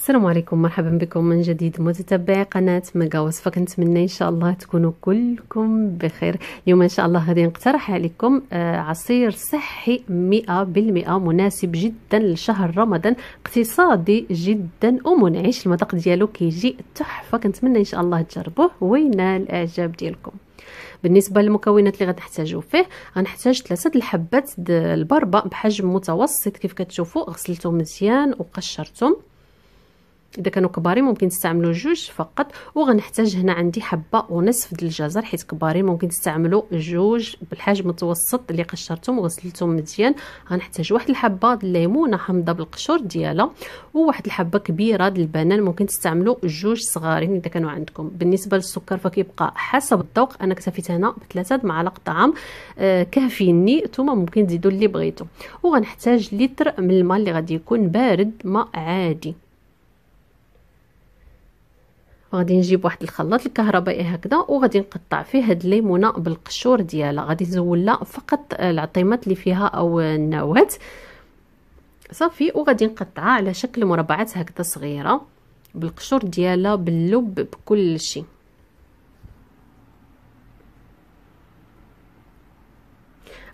السلام عليكم مرحبا بكم من جديد متتبعي قناه وصفة كنتمنى ان شاء الله تكونوا كلكم بخير اليوم ان شاء الله غادي نقترح عليكم آه، عصير صحي مئة بالمئة مناسب جدا لشهر رمضان اقتصادي جدا ومنعش المذاق ديالو كيجي تحفه كنتمنى ان شاء الله تجربوه وينال الاعجاب ديالكم بالنسبه للمكونات اللي غنحتاجو فيه غنحتاج ثلاثه الحبات البربه بحجم متوسط كيف كتشوفوا غسلتهم مزيان وقشرتهم اذا كانوا كبارين ممكن تستعملوا جوج فقط وغنحتاج هنا عندي حبه ونصف ديال الجزر حيت كبارين ممكن تستعملوا جوج بالحجم المتوسط اللي قشرتهم وغسلتهم مزيان غنحتاج واحد الحبه ديال الليمونه حامضه بالقشور ديالها وواحد الحبه كبيره ديال البنان ممكن تستعملوا جوج صغارين اذا كانوا عندكم بالنسبه للسكر فكيبقى حسب الذوق انا اكتفيت هنا بثلاثه معالق طعام آه كافيني ثم ممكن تزيدوا اللي بغيتو وغنحتاج لتر من الماء اللي غادي يكون بارد ماء عادي غادي نجيب واحد الخلاط الكهربائي هكذا وغادي نقطع فيه هاد الليمونه بالقشور ديالها غادي نزول فقط العطيمات اللي فيها او النواة صافي وغادي نقطعها على شكل مربعات هكذا صغيره بالقشور ديالها باللب بكل شيء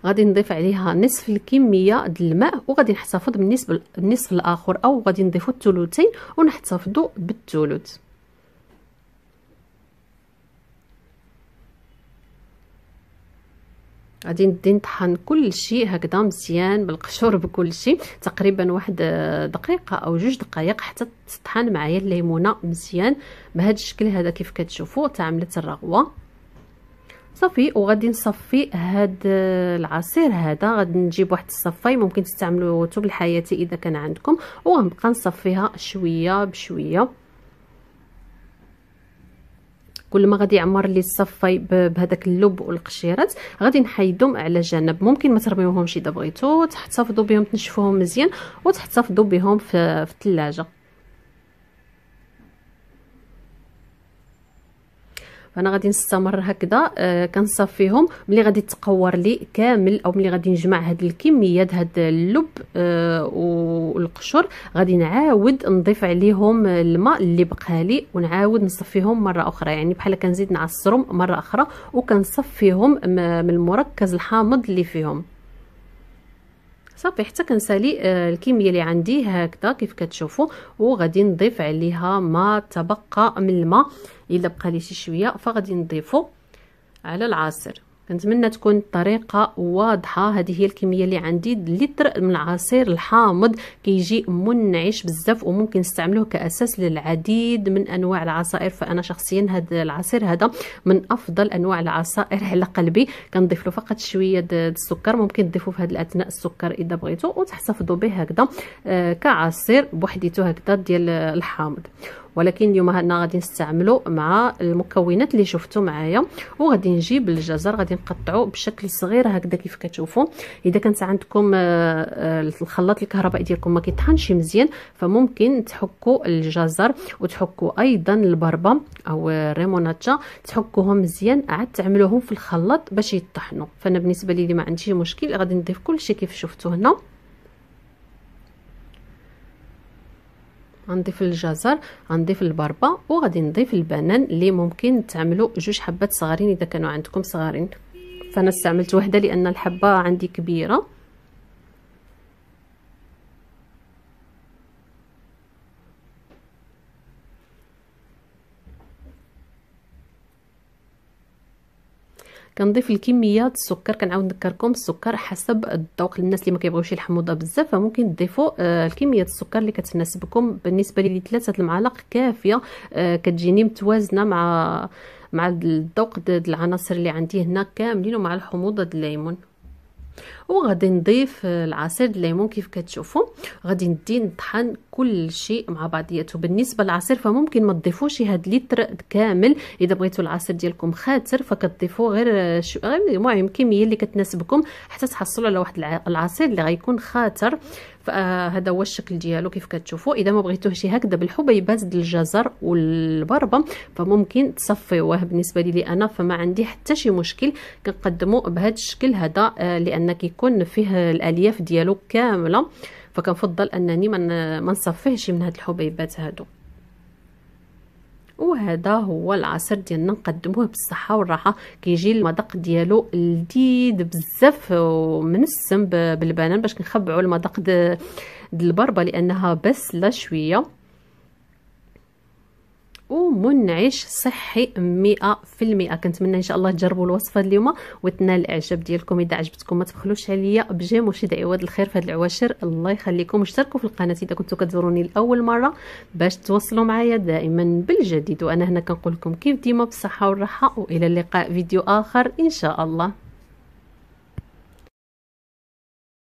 غادي نضيف عليها نصف الكميه ديال الماء وغادي نحتفظ بالنسبه النصف الاخر او غادي نضيفو الثلثين ونحتفظو بالثلث غادي ندي نطحن كل شيء هكذا مزيان بالقشور بكل شيء تقريبا واحد آه، دقيقه او جوج دقائق حتى تطحن معايا الليمونه مزيان بهذا الشكل هذا كيف كتشوفوا تعملت الرغوه صافي وغادي نصفي هاد آه، العصير هذا غادي نجيب واحد الصفاي ممكن تستعملوا ثوب الحياتي اذا كان عندكم وغنبقى نصفيها شويه بشويه كل ما غادي يعمر لي الصفاي بهذاك اللب والقشيرات غادي نحيدهم على جنب ممكن ما ترميوهمش اذا بغيتو تحتفظوا بهم تنشفوهم مزيان وتحتفظوا بهم في الثلاجه فانا غادي نستمر هكذا آه كنصفيهم ملي غادي تقور لي كامل او ملي غادي نجمع هاد الكميه د هاد اللب آه والقشر غادي نعاود نضيف عليهم الماء اللي بقى لي ونعاود نصفيهم مره اخرى يعني بحال كنزيد نعصرهم مره اخرى وكنصفيهم من المركز الحامض اللي فيهم صافي حتى كنسالي آه، الكميه اللي عندي هكذا كيف كتشوفوا وغادي نضيف عليها ما تبقى من الماء الا بقى لي شي شويه فغادي نضيفه على العصير كنتمنى تكون الطريقه واضحه هذه هي الكميه اللي عندي لتر من العصير الحامض كيجي منعش بزاف وممكن نستعملوه كاساس للعديد من انواع العصائر فانا شخصيا هذا العصير هذا من افضل انواع العصائر على قلبي كنضيف له فقط شويه السكر ممكن تضيفوا في هذا الاثناء السكر اذا بغيتوا وتحتفظوا به هكذا آه، كعصير بوحديته هكذا ديال الحامض ولكن اليوم هنا غادي نستعملو مع المكونات اللي شفتو معايا وغادي نجيب الجزر غادي نقطعو بشكل صغير هكذا كيف كتشوفو اذا كانت عندكم آه، آه، الخلاط الكهربائي ديالكم ما كيطحنش مزيان فممكن تحكو الجزر وتحكو ايضا البربه او الريموناتشا تحكوهم مزيان عاد تعملوهم في الخلاط باش يطحنوا فانا بالنسبه لي ما عنديش مشكل غادي نضيف كلشي كيف شفتو هنا غنضيف الجزر غنضيف البربه وغادي نضيف البنان اللي ممكن تعملوا جوج حبات صغارين اذا كانوا عندكم صغارين فانا استعملت وحده لان الحبه عندي كبيره كنضيف الكميه السكر كنعاود نذكركم السكر حسب الذوق للناس اللي ما كيبغيوش الحموضه بزاف فممكن تضيفوا آه، الكميه السكر اللي كتناسبكم بالنسبه لي ثلاثه المعالق كافيه آه، كتجيني متوازنه مع مع الذوق العناصر اللي عندي هنا كاملين ومع الحموضه ديال الليمون وغادي نضيف العصير الليمون كيف كتشوفوا غادي ندي نطحن كل شيء مع بعضياته بالنسبه للعصير فممكن ما تضيفوش هاد لتر كامل اذا بغيتوا العصير ديالكم خاتر فكتضيفوا غير غير المهم كميه اللي كتناسبكم حتى تحصلوا على واحد العصير اللي غيكون خاتر فهذا هو الشكل ديالو كيف كتشوفوا اذا ما بغيتوهش هكذا بالحبيبات ديال الجزر والبربه فممكن تصفيوه بالنسبه لي انا فما عندي حتى شي مشكل كنقدمو بهذا الشكل هذا آه، لان كيكون فيه الالياف ديالو كامله فكنفضل انني ما نصفيهش من هاد الحبيبات هادو وهذا هو العصير ديالنا نقدموه بالصحه والراحه كيجي المذاق ديالو لذيذ بزاف ومنسم بالبنان باش نخبعوا المذاق د البربه لانها بس لا شويه ومنعش صحي مئة المئة كنتمنى ان شاء الله تجربوا الوصفه اليوم وتنال الاعجاب ديالكم اذا عجبتكم ما تبخلوش عليا بجيم وشي واد الخير في هاد العواشر الله يخليكم اشتركوا في القناه اذا كنتوا كتزوروني لاول مره باش توصلوا معايا دائما بالجديد وانا هنا كنقول لكم كيف ديما بالصحه والراحه والى اللقاء فيديو اخر ان شاء الله